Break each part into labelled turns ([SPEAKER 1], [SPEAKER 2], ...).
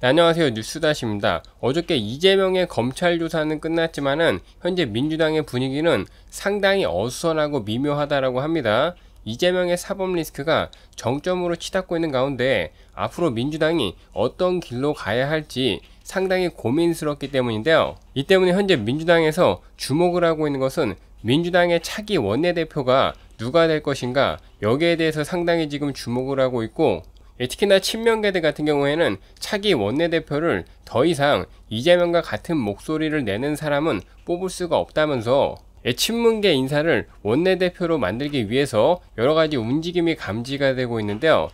[SPEAKER 1] 네, 안녕하세요 뉴스다시입니다. 어저께 이재명의 검찰 조사는 끝났지만은 현재 민주당의 분위기는 상당히 어수선하고 미묘하다라고 합니다. 이재명의 사법 리스크가 정점으로 치닫고 있는 가운데 앞으로 민주당이 어떤 길로 가야 할지 상당히 고민스럽기 때문인데요. 이 때문에 현재 민주당에서 주목을 하고 있는 것은 민주당의 차기 원내대표가 누가 될 것인가 여기에 대해서 상당히 지금 주목을 하고 있고 예, 특히나 친명계들 같은 경우에는 차기 원내대표를 더 이상 이재명과 같은 목소리를 내는 사람은 뽑을 수가 없다면서 예, 친문계 인사를 원내대표로 만들기 위해서 여러가지 움직임이 감지가 되고 있는데요.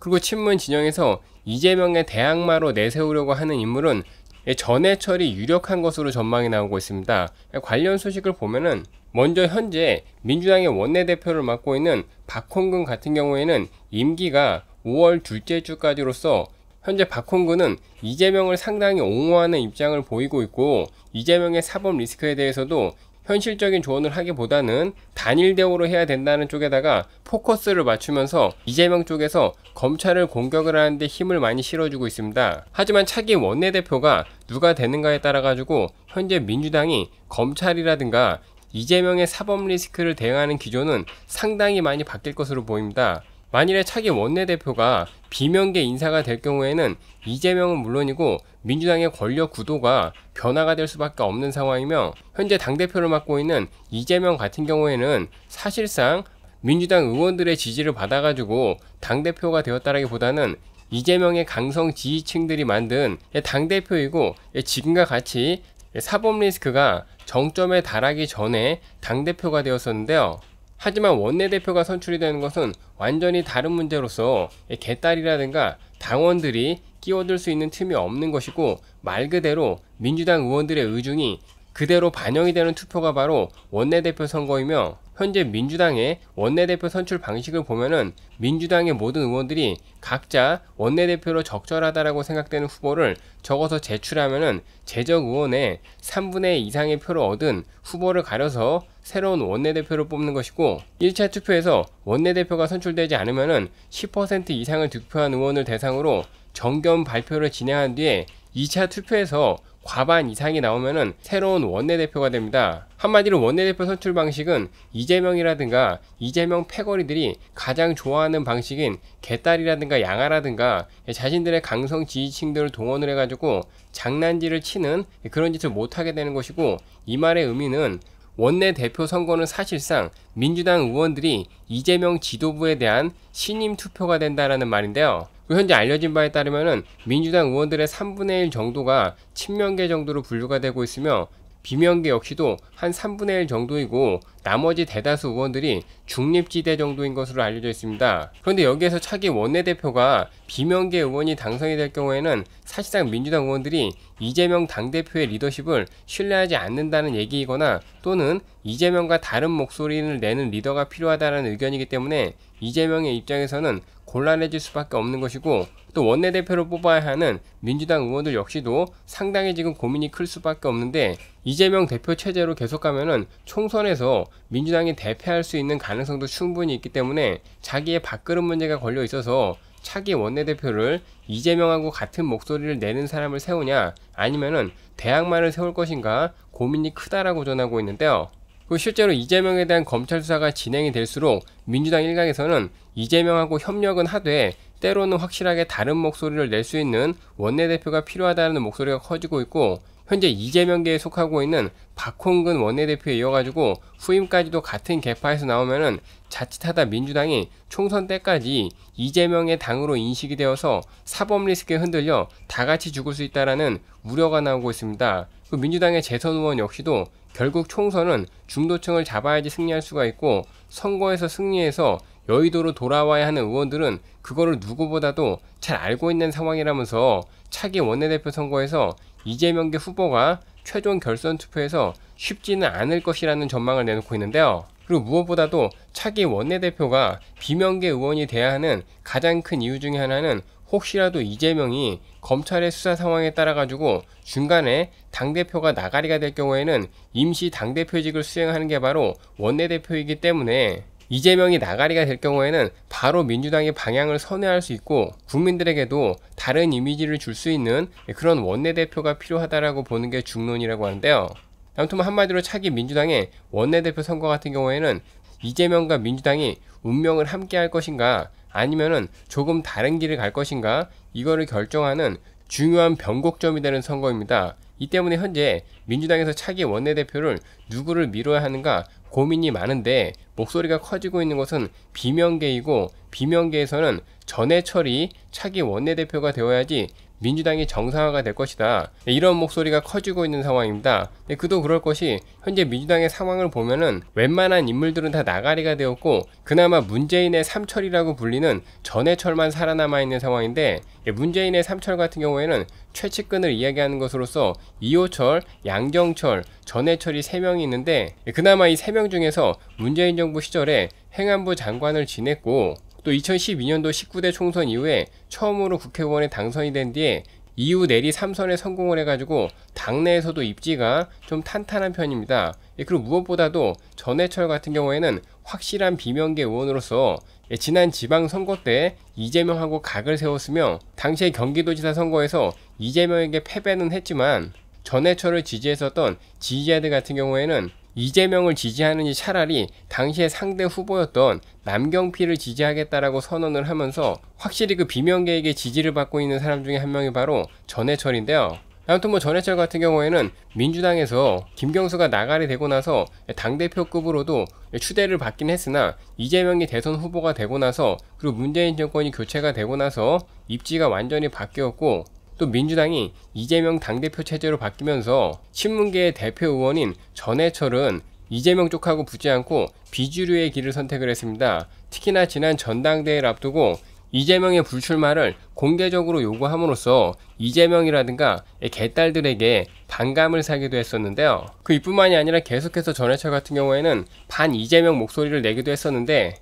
[SPEAKER 1] 그리고 친문 진영에서 이재명의 대항마로 내세우려고 하는 인물은 예, 전해철이 유력한 것으로 전망이 나오고 있습니다. 관련 소식을 보면은 먼저 현재 민주당의 원내대표를 맡고 있는 박홍근 같은 경우에는 임기가 5월 둘째 주까지로서 현재 박홍근은 이재명을 상당히 옹호하는 입장을 보이고 있고 이재명의 사법 리스크에 대해서도 현실적인 조언을 하기보다는 단일 대우로 해야 된다는 쪽에다가 포커스를 맞추면서 이재명 쪽에서 검찰을 공격을 하는데 힘을 많이 실어주고 있습니다. 하지만 차기 원내대표가 누가 되는가에 따라 가지고 현재 민주당이 검찰이라든가 이재명의 사법 리스크를 대응하는 기조는 상당히 많이 바뀔 것으로 보입니다. 만일에 차기 원내대표가 비명계 인사가 될 경우에는 이재명은 물론이고 민주당의 권력 구도가 변화가 될 수밖에 없는 상황이며 현재 당대표를 맡고 있는 이재명 같은 경우에는 사실상 민주당 의원들의 지지를 받아가지고 당대표가 되었다라기보다는 이재명의 강성 지지층들이 만든 예, 당대표이고 예, 지금과 같이 예, 사법 리스크가 정점에 달하기 전에 당대표가 되었었는데요. 하지만 원내대표가 선출이 되는 것은 완전히 다른 문제로서 개딸이라든가 당원들이 끼어들 수 있는 틈이 없는 것이고 말 그대로 민주당 의원들의 의중이 그대로 반영이 되는 투표가 바로 원내대표 선거이며 현재 민주당의 원내대표 선출 방식을 보면은 민주당의 모든 의원들이 각자 원내대표로 적절하다라고 생각되는 후보를 적어서 제출하면은 재적 의원의 3분의 2 이상의 표를 얻은 후보를 가려서 새로운 원내대표를 뽑는 것이고 1차 투표에서 원내대표가 선출되지 않으면은 10% 이상을 득표한 의원을 대상으로 정견 발표를 진행한 뒤에 2차 투표에서 과반 이상이 나오면 새로운 원내대표가 됩니다. 한마디로 원내대표 선출 방식은 이재명이라든가 이재명 패거리들이 가장 좋아하는 방식인 개딸이라든가 양아라든가 자신들의 강성 지지층들을 동원을 해가지고 장난질을 치는 그런 짓을 못하게 되는 것이고 이 말의 의미는 원내대표 선거는 사실상 민주당 의원들이 이재명 지도부에 대한 신임 투표가 된다라는 말인데요. 그 현재 알려진 바에 따르면 민주당 의원들의 3분의 1 정도가 친명계 정도로 분류가 되고 있으며 비명계 역시도 한 3분의 1 정도이고 나머지 대다수 의원들이 중립지대 정도인 것으로 알려져 있습니다. 그런데 여기에서 차기 원내대표가 비명계 의원이 당선이 될 경우에는 사실상 민주당 의원들이 이재명 당대표의 리더십을 신뢰하지 않는다는 얘기이거나 또는 이재명과 다른 목소리를 내는 리더가 필요하다는 의견이기 때문에 이재명의 입장에서는 곤란해질 수밖에 없는 것이고 또 원내대표로 뽑아야 하는 민주당 의원들 역시도 상당히 지금 고민이 클 수밖에 없는데 이재명 대표 체제로 계속가면은 총선에서 민주당이 대패할 수 있는 가능성도 충분히 있기 때문에 자기의 밥그릇 문제가 걸려 있어서 차기 원내대표를 이재명하고 같은 목소리를 내는 사람을 세우냐 아니면은 대항만을 세울 것인가 고민이 크다라고 전하고 있는데요. 그 실제로 이재명에 대한 검찰 수사가 진행이 될수록 민주당 일각에서는 이재명하고 협력은 하되 때로는 확실하게 다른 목소리를 낼 수 있는 원내대표가 필요하다는 목소리가 커지고 있고 현재 이재명계에 속하고 있는 박홍근 원내대표에 이어가지고 후임까지도 같은 개파에서 나오면은 자칫하다 민주당이 총선 때까지 이재명의 당으로 인식이 되어서 사법 리스크에 흔들려 다 같이 죽을 수 있다라는 우려가 나오고 있습니다. 그 민주당의 재선 의원 역시도 결국 총선은 중도층을 잡아야지 승리할 수가 있고 선거에서 승리해서 여의도로 돌아와야 하는 의원들은 그거를 누구보다도 잘 알고 있는 상황이라면서 차기 원내대표 선거에서 이재명계 후보가 최종 결선 투표에서 쉽지는 않을 것이라는 전망을 내놓고 있는데요. 그리고 무엇보다도 차기 원내대표가 비명계 의원이 돼야 하는 가장 큰 이유 중의 하나는 혹시라도 이재명이 검찰의 수사 상황에 따라 가지고 중간에 당대표가 나가리가 될 경우에는 임시 당대표직을 수행하는 게 바로 원내대표이기 때문에 이재명이 나가리가 될 경우에는 바로 민주당의 방향을 선회할 수 있고 국민들에게도 다른 이미지를 줄 수 있는 그런 원내대표가 필요하다라고 보는 게 중론이라고 하는데요. 아무튼 한마디로 차기 민주당의 원내대표 선거 같은 경우에는 이재명과 민주당이 운명을 함께 할 것인가 아니면은 조금 다른 길을 갈 것인가 이거를 결정하는 중요한 변곡점이 되는 선거입니다. 이 때문에 현재 민주당에서 차기 원내대표를 누구를 밀어야 하는가 고민이 많은데 목소리가 커지고 있는 것은 비명계이고 비명계에서는 전해철이 차기 원내대표가 되어야지 민주당이 정상화가 될 것이다. 이런 목소리가 커지고 있는 상황입니다. 네, 그도 그럴 것이 현재 민주당의 상황을 보면은 웬만한 인물들은 다 나가리가 되었고 그나마 문재인의 삼철이라고 불리는 전해철만 살아남아 있는 상황인데 예, 문재인의 삼철 같은 경우에는 최측근을 이야기하는 것으로서 이호철, 양정철, 전해철이 3명이 있는데 예, 그나마 이 3명 중에서 문재인 정부 시절에 행안부 장관을 지냈고 또 2012년도 19대 총선 이후에 처음으로 국회의원에 당선이 된 뒤에 이후 내리 3선에 성공을 해가지고 당내에서도 입지가 좀 탄탄한 편입니다. 예, 그리고 무엇보다도 전해철 같은 경우에는 확실한 비명계 의원으로서 예, 지난 지방선거 때 이재명하고 각을 세웠으며 당시에 경기도지사 선거에서 이재명에게 패배는 했지만 전해철을 지지했었던 지지자들 같은 경우에는 이재명을 지지하는지 차라리 당시의 상대 후보였던 남경필을 지지하겠다라고 선언을 하면서 확실히 그 비명계에게 지지를 받고 있는 사람 중에 한 명이 바로 전해철인데요. 아무튼 뭐 전해철 같은 경우에는 민주당에서 김경수가 나가리 되고 나서 당대표급으로도 추대를 받긴 했으나 이재명이 대선 후보가 되고 나서 그리고 문재인 정권이 교체가 되고 나서 입지가 완전히 바뀌었고 또 민주당이 이재명 당대표 체제로 바뀌면서 신문계의 대표 의원인 전해철은 이재명 쪽하고 붙지 않고 비주류의 길을 선택을 했습니다. 특히나 지난 전당대회를 앞두고 이재명의 불출마를 공개적으로 요구함으로써 이재명이라든가 개딸들에게 반감을 사기도 했었는데요. 그 이뿐만이 아니라 계속해서 전해철 같은 경우에는 반 이재명 목소리를 내기도 했었는데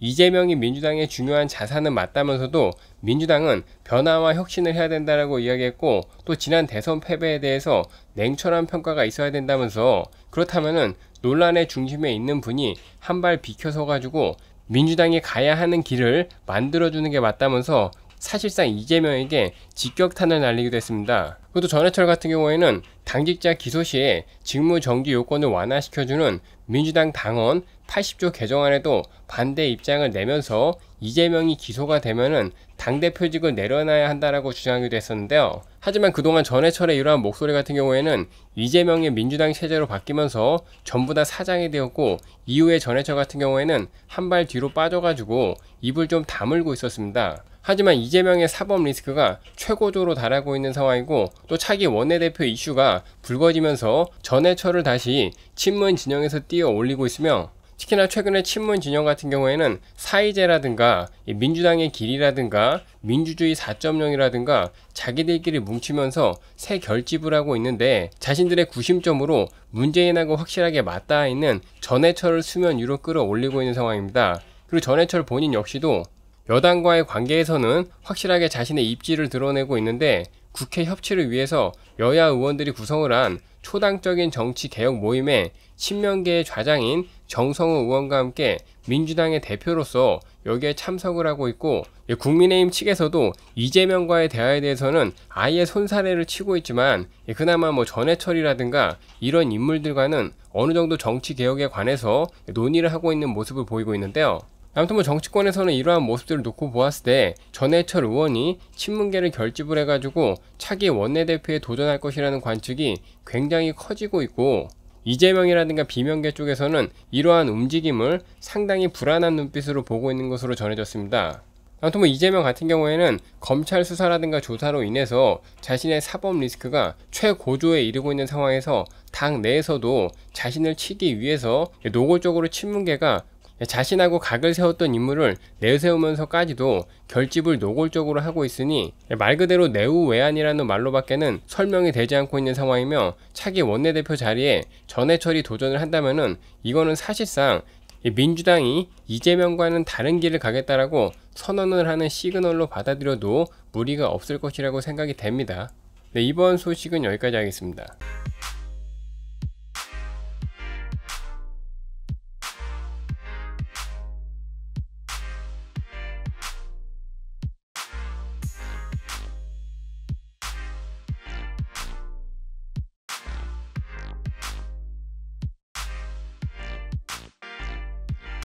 [SPEAKER 1] 이재명이 민주당의 중요한 자산은 맞다면서도 민주당은 변화와 혁신을 해야 된다라고 이야기했고 또 지난 대선 패배에 대해서 냉철한 평가가 있어야 된다면서 그렇다면은 논란의 중심에 있는 분이 한 발 비켜서 가지고 민주당이 가야 하는 길을 만들어주는 게 맞다면서 사실상 이재명에게 직격탄을 날리기도 했습니다. 그것도 전해철 같은 경우에는 당직자 기소 시에 직무 정지 요건을 완화시켜주는 민주당 당원 80조 개정안에도 반대 입장을 내면서 이재명이 기소가 되면은 당대표직을 내려놔야 한다라고 주장하기도 했었는데요. 하지만 그동안 전해철의 이러한 목소리 같은 경우에는 이재명의 민주당 체제로 바뀌면서 전부 다 사장이 되었고 이후에 전해철 같은 경우에는 한 발 뒤로 빠져가지고 입을 좀 다물고 있었습니다. 하지만 이재명의 사법 리스크가 최고조로 달하고 있는 상황이고 또 차기 원내대표 이슈가 불거지면서 전해철을 다시 친문 진영에서 뛰어 올리고 있으며 특히나 최근에 친문 진영 같은 경우에는 사이제라든가 민주당의 길이라든가 민주주의 4.0이라든가 자기들끼리 뭉치면서 새 결집을 하고 있는데 자신들의 구심점으로 문재인하고 확실하게 맞닿아 있는 전해철을 수면 위로 끌어올리고 있는 상황입니다. 그리고 전해철 본인 역시도 여당과의 관계에서는 확실하게 자신의 입지를 드러내고 있는데 국회 협치를 위해서 여야 의원들이 구성을 한 초당적인 정치 개혁 모임에 친명계의 좌장인 정성호 의원과 함께 민주당의 대표로서 여기에 참석을 하고 있고 예, 국민의힘 측에서도 이재명과의 대화에 대해서는 아예 손사래를 치고 있지만 예, 그나마 뭐 전해철이라든가 이런 인물들과는 어느 정도 정치 개혁에 관해서 논의를 하고 있는 모습을 보이고 있는데요. 아무튼 뭐 정치권에서는 이러한 모습들을 놓고 보았을 때 전해철 의원이 친문계를 결집을 해가지고 차기 원내대표에 도전할 것이라는 관측이 굉장히 커지고 있고 이재명이라든가 비명계 쪽에서는 이러한 움직임을 상당히 불안한 눈빛으로 보고 있는 것으로 전해졌습니다. 아무튼 뭐 이재명 같은 경우에는 검찰 수사라든가 조사로 인해서 자신의 사법 리스크가 최고조에 이르고 있는 상황에서 당 내에서도 자신을 치기 위해서 노골적으로 친문계가 자신하고 각을 세웠던 인물을 내세우면서까지도 결집을 노골적으로 하고 있으니 말 그대로 내우 외안이라는 말로밖에는 설명이 되지 않고 있는 상황이며 차기 원내대표 자리에 전해철이 도전을 한다면은 이거는 사실상 민주당이 이재명과는 다른 길을 가겠다라고 선언을 하는 시그널로 받아들여도 무리가 없을 것이라고 생각이 됩니다. 네, 이번 소식은 여기까지 하겠습니다.